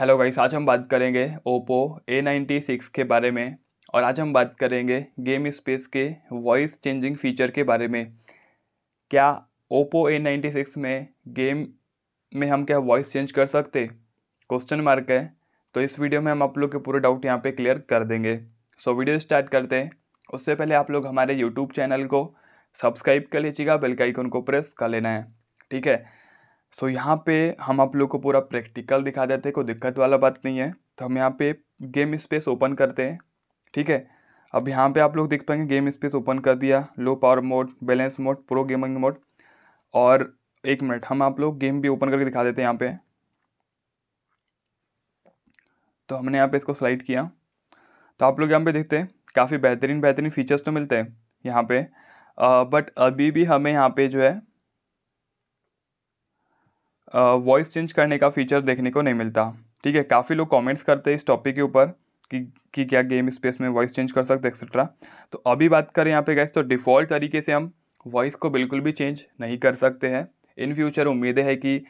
hello guys आज हम बात करेंगे ओप्पो ए नाइन्टी सिक्स के बारे में और आज हम बात करेंगे गेम स्पेस के वॉइस चेंजिंग फीचर के बारे में क्या ओप्पो ए नाइन्टी सिक्स में गेम में हम क्या वॉइस चेंज कर सकते क्वेश्चन मार्क है तो इस वीडियो में हम आप लोग के पूरे डाउट यहाँ पे क्लियर कर देंगे सो वीडियो स्टार्ट करते हैं उससे पहले आप लोग हमारे यूट्यूब चैनल को सब्सक्राइब कर लीजिएगा बेलकाइकन को प्रेस कर लेना है ठीक है सो so, यहाँ पे हम आप लोग को पूरा प्रैक्टिकल दिखा देते हैं कोई दिक्कत वाला बात नहीं है तो हम यहाँ पे गेम स्पेस ओपन करते हैं ठीक है अब यहाँ पे आप लोग देख पाएंगे गेम स्पेस ओपन कर दिया low power mode balance mode pro gaming mode और एक मिनट हम आप लोग गेम भी ओपन करके दिखा देते हैं यहाँ पे तो हमने यहाँ पे इसको स्लाइड किया तो आप लोग यहाँ पे देखते हैं काफ़ी बेहतरीन बेहतरीन फीचर्स तो मिलते हैं यहाँ पे आ, बट अभी भी हमें यहाँ पे जो है वॉइस चेंज करने का फीचर देखने को नहीं मिलता ठीक है काफ़ी लोग कमेंट्स करते हैं इस टॉपिक के ऊपर कि कि क्या गेम स्पेस में वॉइस चेंज कर सकते एक्सेट्रा तो अभी बात करें यहाँ पे गैस तो डिफ़ॉल्ट तरीके से हम वॉइस को बिल्कुल भी चेंज नहीं कर सकते हैं इन फ्यूचर उम्मीद है कि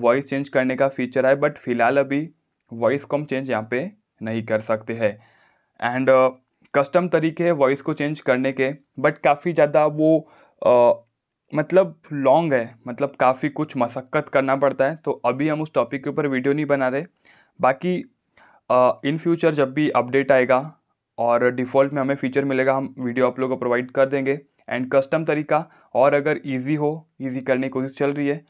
वॉइस चेंज करने का फीचर आए बट फिलहाल अभी वॉइस को हम चेंज यहाँ पर नहीं कर सकते हैं एंड कस्टम तरीके है वॉइस को चेंज करने के बट काफ़ी ज़्यादा वो मतलब लॉन्ग है मतलब काफ़ी कुछ मशक्क़त करना पड़ता है तो अभी हम उस टॉपिक के ऊपर वीडियो नहीं बना रहे बाकी इन फ्यूचर जब भी अपडेट आएगा और डिफ़ॉल्ट में हमें फ़ीचर मिलेगा हम वीडियो आप लोगों को प्रोवाइड कर देंगे एंड कस्टम तरीका और अगर ईजी हो ईजी करने की कोशिश चल रही है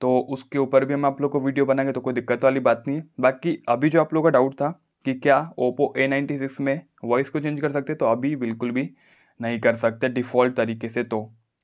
तो उसके ऊपर भी हम आप लोग को वीडियो बनाएंगे तो कोई दिक्कत वाली बात नहीं है बाकी अभी जो आप लोगों का डाउट था कि क्या ओप्पो ए नाइन्टी सिक्स में वॉइस को चेंज कर सकते तो अभी बिल्कुल भी नहीं कर सकते डिफ़ॉल्ट तरीके से तो